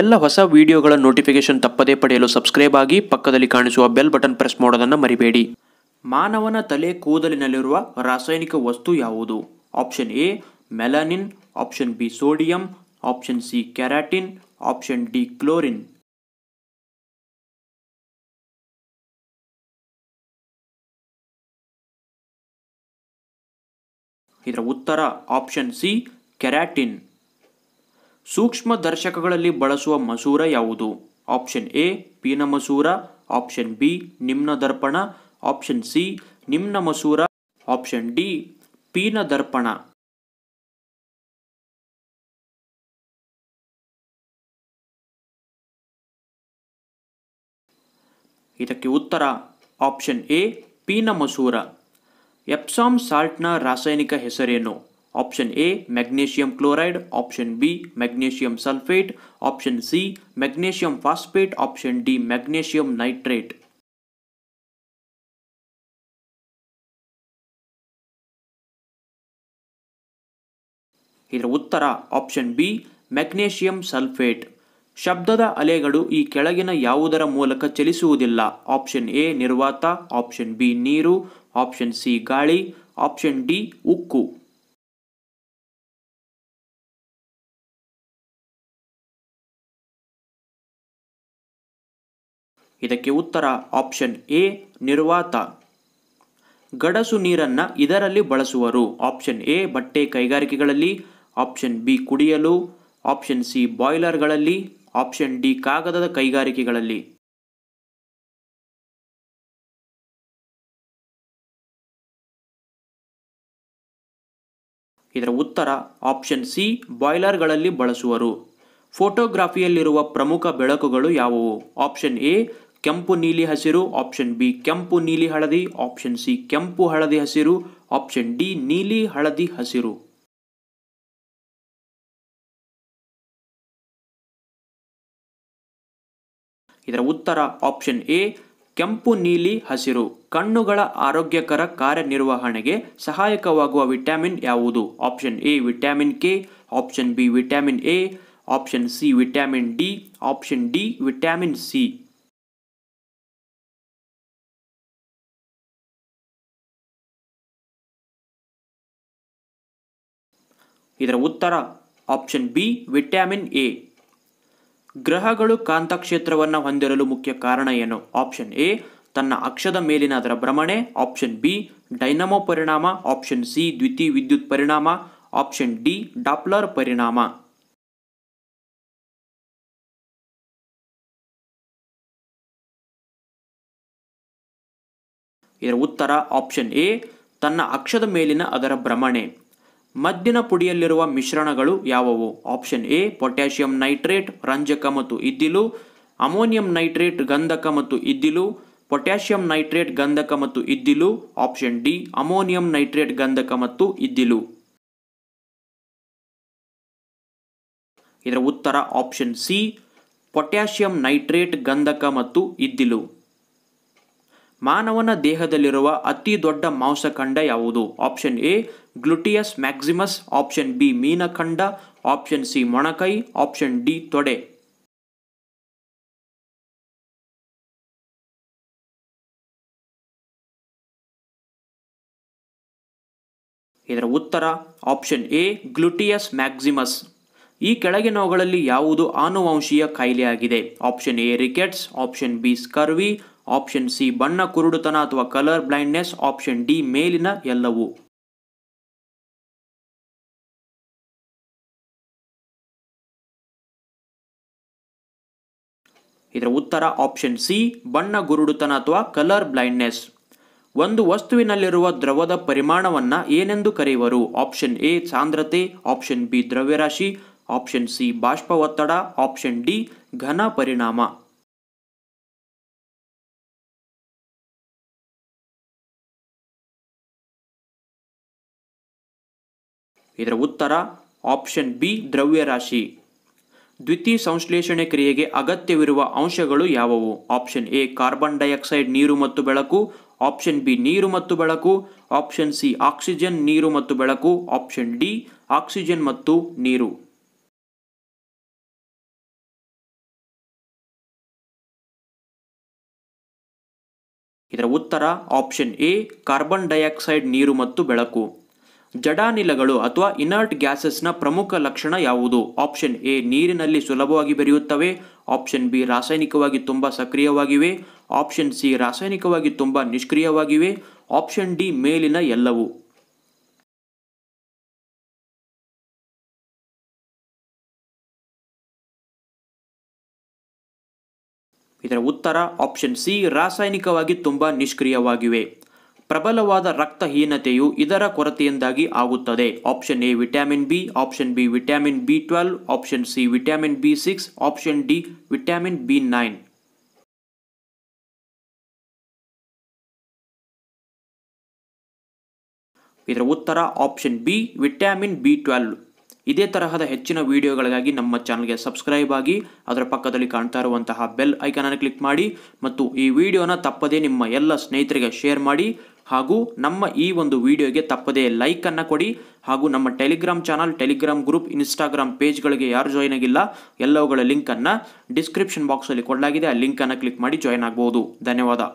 ಎಲ್ಲ ಹೊಸ ವಿಡಿಯೋಗಳ ನೋಟಿಫಿಕೇಶನ್ ತಪ್ಪದೇ ಪಡೆಯಲು ಸಬ್ಸ್ಕ್ರೈಬ್ ಆಗಿ ಪಕ್ಕದಲ್ಲಿ ಕಾಣಿಸುವ ಬೆಲ್ ಬಟನ್ ಪ್ರೆಸ್ ಮಾಡೋದನ್ನು ಮರಿಬೇಡಿ ಮಾನವನ ತಲೆ ಕೂದಲಿನಲ್ಲಿರುವ ರಾಸಾಯನಿಕ ವಸ್ತು ಯಾವುದು option A melanin option B sodium option C keratin option D chlorine ಇದರ ಉತ್ತರ ಆಪ್ಷನ್ ಸಿ ಕೆರಾಟಿನ್ ಸೂಕ್ಷ್ಮ ದರ್ಶಕಗಳಲ್ಲಿ ಬಳಸುವ ಮಸೂರ ಯಾವುದು ಆಪ್ಷನ್ ಎ ಪೀನ ಮಸೂರ ಆಪ್ಷನ್ ಬಿ ನಿಮ್ನ ದರ್ಪಣ ಆಪ್ಷನ್ ಸಿ ನಿಮ್ನ ಮಸೂರ ಆಪ್ಷನ್ ಡಿ ಪೀನ ದರ್ಪಣ ಇದಕ್ಕೆ ಉತ್ತರ ಆಪ್ಷನ್ ಎ ಪೀನ ಮಸೂರ ಎಪ್ಸಾಮ್ ಸಾಲ್ಟ್ನ ರಾಸಾಯನಿಕ ಹೆಸರೇನು option A magnesium chloride option B magnesium sulphate option C magnesium phosphate option D magnesium nitrate ಇದರ ಉತ್ತರ ಆಪ್ಷನ್ ಬಿ ಮೆಗ್ನೀಷಿಯಂ ಸಲ್ಫೇಟ್ ಶಬ್ದದ ಅಲೆಗಳು ಈ ಕೆಳಗಿನ ಯಾವುದರ ಮೂಲಕ ಚಲಿಸುವುದಿಲ್ಲ ಆಪ್ಷನ್ ಎ ನಿರ್ವಾತ ಆಪ್ಷನ್ ಬಿ ನೀರು ಆಪ್ಷನ್ ಸಿ ಗಾಳಿ ಆಪ್ಷನ್ ಡಿ ಉಕ್ಕು ಇದಕ್ಕೆ ಉತ್ತರ ಆಪ್ಷನ್ ಎ ನಿರ್ವಾತ ಗಡಸು ನೀರನ್ನು ಇದರಲ್ಲಿ ಬಳಸುವರು ಆಪ್ಷನ್ ಎ ಬಟ್ಟೆ ಕೈಗಾರಿಕೆಗಳಲ್ಲಿ ಆಪ್ಷನ್ ಬಿ ಕುಡಿಯಲು ಆಪ್ಷನ್ ಸಿ ಬಾಯ್ಲರ್ಗಳಲ್ಲಿ ಆಪ್ಷನ್ ಡಿ ಕಾಗದದ ಕೈಗಾರಿಕೆಗಳಲ್ಲಿ ಇದರ ಉತ್ತರ ಆಪ್ಷನ್ ಸಿ ಬಾಯ್ಲರ್ಗಳಲ್ಲಿ ಬಳಸುವರು ಫೋಟೋಗ್ರಾಫಿಯಲ್ಲಿರುವ ಪ್ರಮುಖ ಬೆಳಕುಗಳು ಯಾವುವು ಆಪ್ಷನ್ ಎ ಕೆಂಪು ನೀಲಿ ಹಸಿರು ಆಪ್ಷನ್ ಬಿ ಕೆಂಪು ನೀಲಿ ಹಳದಿ ಆಪ್ಷನ್ ಸಿ ಕೆಂಪು ಹಳದಿ ಹಸಿರು ಆಪ್ಷನ್ ಡಿ ನೀಲಿ ಹಳದಿ ಹಸಿರು ಇದರ ಉತ್ತರ ಆಪ್ಷನ್ ಎ ಕೆಂಪು ನೀಲಿ ಹಸಿರು ಕಣ್ಣುಗಳ ಆರೋಗ್ಯಕರ ಕಾರ್ಯನಿರ್ವಹಣೆಗೆ ಸಹಾಯಕವಾಗುವ ವಿಟಮಿನ್ ಯಾವುದು option A vitamin K option B vitamin A option C vitamin D option D vitamin C ಇದರ ಉತ್ತರ ಆಪ್ಷನ್ ಬಿ ವಿಟ್ಯಾಮಿನ್ ಎ ಗ್ರಹಗಳು ಕಾಂತಕ್ಷೇತ್ರವನ್ನು ಹೊಂದಿರಲು ಮುಖ್ಯ ಕಾರಣ ಏನು ಆಪ್ಷನ್ ಎ ತನ್ನ ಅಕ್ಷದ ಮೇಲಿನ ಅದರ ಭ್ರಮಣೆ ಆಪ್ಷನ್ ಬಿ ಡೈನಮೋ ಪರಿಣಾಮ ಆಪ್ಷನ್ ಸಿ ದ್ವಿತೀಯ ವಿದ್ಯುತ್ ಪರಿಣಾಮ ಆಪ್ಷನ್ ಡಿ ಡಾಪ್ಲರ್ ಪರಿಣಾಮ ಇದರ ಉತ್ತರ ಆಪ್ಷನ್ ಎ ತನ್ನ ಅಕ್ಷದ ಮೇಲಿನ ಅದರ ಭ್ರಮಣೆ ಮದ್ದಿನ ಪುಡಿಯಲ್ಲಿರುವ ಮಿಶ್ರಣಗಳು ಯಾವುವು ಆಪ್ಷನ್ ಎ ಪೊಟ್ಯಾಷಿಯಂ ನೈಟ್ರೇಟ್ ರಂಜಕ ಮತ್ತು ಇದ್ದಿಲು ಅಮೋನಿಯಂ ನೈಟ್ರೇಟ್ ಗಂಧಕ ಮತ್ತು ಇದ್ದಿಲು ಪೊಟ್ಯಾಷಿಯಂ ನೈಟ್ರೇಟ್ ಗಂಧಕ ಮತ್ತು ಇದ್ದಿಲು ಆಪ್ಷನ್ ಡಿ ಅಮೋನಿಯಂ ನೈಟ್ರೇಟ್ ಗಂಧಕ ಮತ್ತು ಇದ್ದಿಲು ಇದರ ಉತ್ತರ ಆಪ್ಷನ್ ಸಿ ಪೊಟ್ಯಾಷಿಯಂ ನೈಟ್ರೇಟ್ ಗಂಧಕ ಮತ್ತು ಇದ್ದಿಲು ಮಾನವನ ದೇಹದಲ್ಲಿರುವ ಅತಿ ದೊಡ್ಡ ಮಾಂಸಖಂಡ ಯಾವುದು option A gluteus maximus option B ಮೀನಖಂಡ ಆಪ್ಷನ್ ಸಿ ಮೊಣಕೈ ಆಪ್ಷನ್ ಡಿ ತೊಡೆ ಇದರ ಉತ್ತರ ಆಪ್ಷನ್ ಎ ಗ್ಲುಟಿಯಸ್ ಮ್ಯಾಕ್ಸಿಮಸ್ ಈ ಕೆಳಗಿನವುಗಳಲ್ಲಿ ಯಾವುದು ಆನುವಂಶೀಯ ಕಾಯಿಲೆಯಾಗಿದೆ option A rickets option B scurvy option C ಬಣ್ಣ ಕುರುಡುತನ ಅಥವಾ ಕಲರ್ ಬ್ಲೈಂಡ್ನೆಸ್ ಆಪ್ಷನ್ ಡಿ ಮೇಲಿನ ಎಲ್ಲವೂ ಇದರ ಉತ್ತರ ಆಪ್ಷನ್ ಸಿ ಬಣ್ಣ ಗುರುಡುತನ ಅಥವಾ ಕಲರ್ ಬ್ಲೈಂಡ್ನೆಸ್ ಒಂದು ವಸ್ತುವಿನಲ್ಲಿರುವ ದ್ರವದ ಪರಿಮಾಣವನ್ನು ಏನೆಂದು ಕರೆಯುವರು ಆಪ್ಷನ್ ಎ ಸಾಂದ್ರತೆ ಆಪ್ಷನ್ ಬಿ ದ್ರವ್ಯರಾಶಿ ಆಪ್ಷನ್ ಸಿ ಬಾಷ್ಪ ಒತ್ತಡ ಆಪ್ಷನ್ ಡಿ ಘನ ಪರಿಣಾಮ ಇದರ ಉತ್ತರ ಆಪ್ಷನ್ ಬಿ ದ್ರವ್ಯರಾಶಿ ದ್ವಿತೀಯ ಸಂಶ್ಲೇಷಣೆ ಕ್ರಿಯೆಗೆ ಅಗತ್ಯವಿರುವ ಅಂಶಗಳು ಯಾವುವು ಆಪ್ಷನ್ ಎ ಕಾರ್ಬನ್ ಡೈಆಕ್ಸೈಡ್ ನೀರು ಮತ್ತು ಬೆಳಕು ಆಪ್ಷನ್ ಬಿ ನೀರು ಮತ್ತು ಬೆಳಕು ಆಪ್ಷನ್ ಸಿ ಆಕ್ಸಿಜನ್ ನೀರು ಮತ್ತು ಬೆಳಕು ಆಪ್ಷನ್ ಡಿ ಆಕ್ಸಿಜನ್ ಮತ್ತು ನೀರು ಇದರ ಉತ್ತರ ಆಪ್ಷನ್ ಎ ಕಾರ್ಬನ್ ಡೈಆಕ್ಸೈಡ್ ನೀರು ಮತ್ತು ಬೆಳಕು ಜಡಾನಿಲಗಳು ಅಥವಾ ಇನರ್ಟ್ ಗ್ಯಾಸಸ್ನ ಪ್ರಮುಖ ಲಕ್ಷಣ ಯಾವುದು ಆಪ್ಷನ್ ಎ ನೀರಿನಲ್ಲಿ ಸುಲಭವಾಗಿ ಬೆರೆಯುತ್ತವೆ ಆಪ್ಷನ್ ಬಿ ರಾಸಾಯನಿಕವಾಗಿ ತುಂಬ ಸಕ್ರಿಯವಾಗಿವೆ ಆಪ್ಷನ್ ಸಿ ರಾಸಾಯನಿಕವಾಗಿ ತುಂಬ ನಿಷ್ಕ್ರಿಯವಾಗಿವೆ ಆಪ್ಷನ್ ಡಿ ಮೇಲಿನ ಎಲ್ಲವೂ ಇದರ ಉತ್ತರ ಆಪ್ಷನ್ ಸಿ ರಾಸಾಯನಿಕವಾಗಿ ತುಂಬ ನಿಷ್ಕ್ರಿಯವಾಗಿವೆ ಪ್ರಬಲವಾದ ರಕ್ತಹೀನತೆಯು ಇದರ ಕೊರತೆಯಿಂದಾಗಿ ಆಗುತ್ತದೆ option A vitamin B option B vitamin B twelve option C vitamin B six option D vitamin B nine ಇದರ ಉತ್ತರ option B vitamin B twelve ಇದೇ ತರಹದ ಹೆಚ್ಚಿನ ವಿಡಿಯೋಗಳಿಗಾಗಿ ನಮ್ಮ ಚಾನಲ್ಗೆ ಸಬ್ಸ್ಕ್ರೈಬ್ ಆಗಿ ಅದರ ಪಕ್ಕದಲ್ಲಿ ಕಾಣ್ತಾ ಇರುವಂತಹ ಬೆಲ್ ಅನ್ನು ಕ್ಲಿಕ್ ಮಾಡಿ ಮತ್ತು ಈ ವಿಡಿಯೋನ ತಪ್ಪದೇ ನಿಮ್ಮ ಎಲ್ಲ ಸ್ನೇಹಿತರಿಗೆ ಶೇರ್ ಮಾಡಿ ಹಾಗೂ ನಮ್ಮ ಈ ಒಂದು ವಿಡಿಯೋಗೆ ತಪ್ಪದೇ ಲೈಕನ್ನು ಕೊಡಿ ಹಾಗೂ ನಮ್ಮ Telegram channel Telegram group Instagram ಪೇಜ್ಗಳಿಗೆ ಯಾರು ಜಾಯ್ನ್ ಆಗಿಲ್ಲ ಎಲ್ಲವುಗಳ ಲಿಂಕನ್ನು ಡಿಸ್ಕ್ರಿಪ್ಷನ್ ಬಾಕ್ಸಲ್ಲಿ ಕೊಡಲಾಗಿದೆ ಆ ಲಿಂಕನ್ನು ಕ್ಲಿಕ್ ಮಾಡಿ ಜಾಯ್ನ್ ಆಗ್ಬೋದು ಧನ್ಯವಾದ